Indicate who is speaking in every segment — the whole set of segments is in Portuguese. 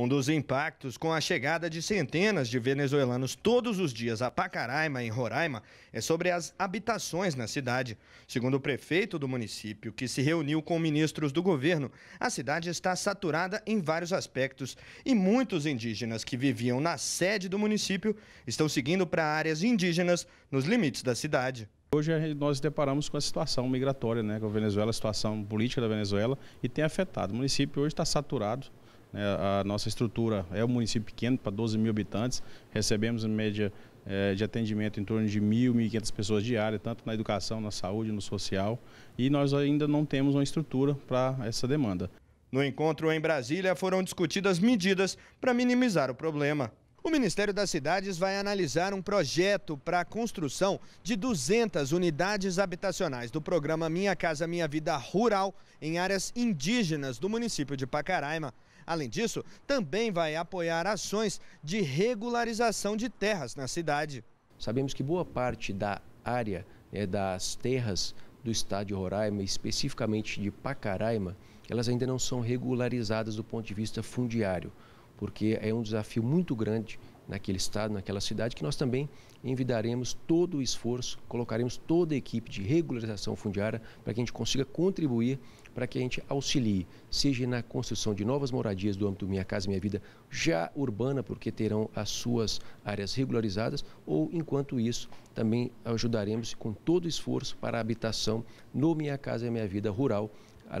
Speaker 1: Um dos impactos com a chegada de centenas de venezuelanos todos os dias a Pacaraima, em Roraima, é sobre as habitações na cidade. Segundo o prefeito do município, que se reuniu com ministros do governo, a cidade está saturada em vários aspectos e muitos indígenas que viviam na sede do município estão seguindo para áreas indígenas nos limites da cidade. Hoje eh, nós deparamos com a situação
Speaker 2: migratória, né, com a Venezuela, a situação política da Venezuela e tem afetado. O município hoje está saturado né? A nossa estrutura é um município pequeno, para 12 mil habitantes, recebemos em média eh, de atendimento em torno de 1.000, 1.500 pessoas diárias, tanto na educação, na saúde, no social,
Speaker 1: e nós ainda não temos uma estrutura para essa demanda. No encontro em Brasília foram discutidas medidas para minimizar o problema. O Ministério das Cidades vai analisar um projeto para a construção de 200 unidades habitacionais do programa Minha Casa Minha Vida Rural em áreas indígenas do município de Pacaraima. Além disso, também vai apoiar ações de regularização de terras na
Speaker 3: cidade. Sabemos que boa parte da área né, das terras do estado de Roraima, especificamente de Pacaraima, elas ainda não são regularizadas do ponto de vista fundiário, porque é um desafio muito grande naquele estado, naquela cidade, que nós também envidaremos todo o esforço, colocaremos toda a equipe de regularização fundiária para que a gente consiga contribuir, para que a gente auxilie, seja na construção de novas moradias do âmbito Minha Casa Minha Vida, já urbana, porque terão as suas áreas regularizadas, ou enquanto isso, também ajudaremos com todo o esforço para a habitação no Minha Casa Minha Vida rural,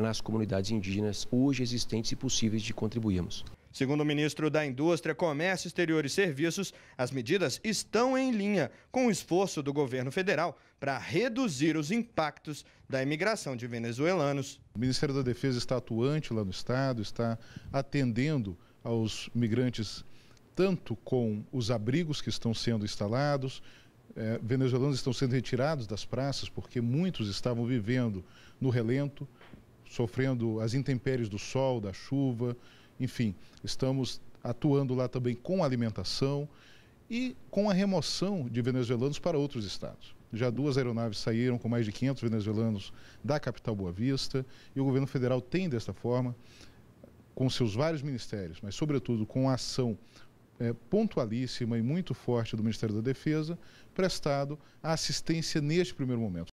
Speaker 3: nas comunidades indígenas hoje existentes e possíveis de contribuirmos. Segundo o
Speaker 1: ministro da Indústria, Comércio Exterior e Serviços, as medidas estão em linha com o esforço do governo federal para reduzir os impactos da
Speaker 4: imigração de venezuelanos. O Ministério da Defesa está atuante lá no estado, está atendendo aos migrantes tanto com os abrigos que estão sendo instalados, eh, venezuelanos estão sendo retirados das praças porque muitos estavam vivendo no relento, sofrendo as intempéries do sol, da chuva, enfim, estamos atuando lá também com alimentação e com a remoção de venezuelanos para outros estados. Já duas aeronaves saíram com mais de 500 venezuelanos da capital Boa Vista e o governo federal tem, desta forma, com seus vários ministérios, mas sobretudo com a ação é, pontualíssima e muito forte do Ministério da Defesa, prestado a assistência neste primeiro momento.